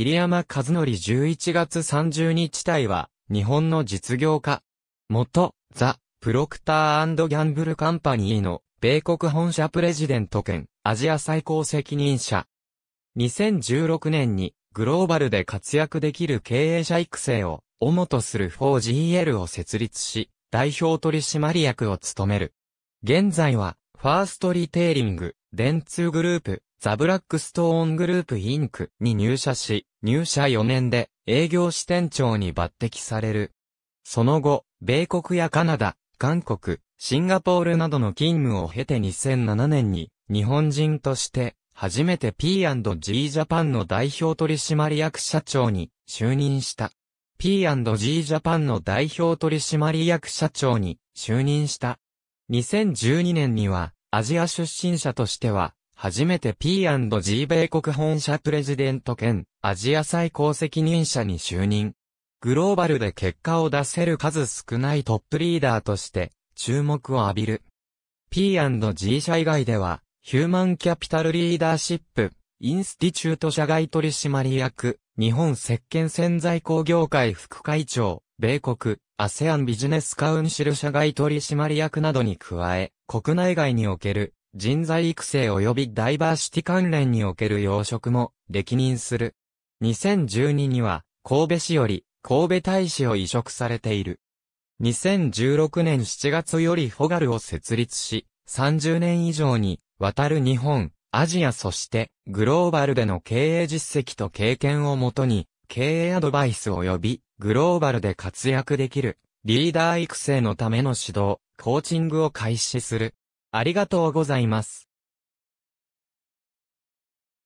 桐山和則11月30日隊は、日本の実業家。元、ザ・プロクターギャンブルカンパニーの、米国本社プレジデント兼、アジア最高責任者。2016年に、グローバルで活躍できる経営者育成を、主とする 4GL を設立し、代表取締役を務める。現在は、ファーストリテイリング、電通グループ、ザ・ブラックストーングループインクに入社し、入社4年で営業支店長に抜擢される。その後、米国やカナダ、韓国、シンガポールなどの勤務を経て2007年に日本人として初めて P&G ジャパンの代表取締役社長に就任した。P&G ジャパンの代表取締役社長に就任した。2012年にはアジア出身者としては初めて P&G 米国本社プレジデント兼アジア最高責任者に就任。グローバルで結果を出せる数少ないトップリーダーとして注目を浴びる。P&G 社以外では、ヒューマンキャピタルリーダーシップ、インスティチュート社外取締役、日本石鹸潜在工業会副会長、米国、アセアンビジネスカウンシル社外取締役などに加え、国内外における人材育成及びダイバーシティ関連における養殖も歴任する。2012には神戸市より神戸大使を移植されている。2016年7月よりフォガルを設立し、30年以上にわたる日本、アジアそしてグローバルでの経営実績と経験をもとに、経営アドバイス及びグローバルで活躍できるリーダー育成のための指導、コーチングを開始する。ありがとうございます。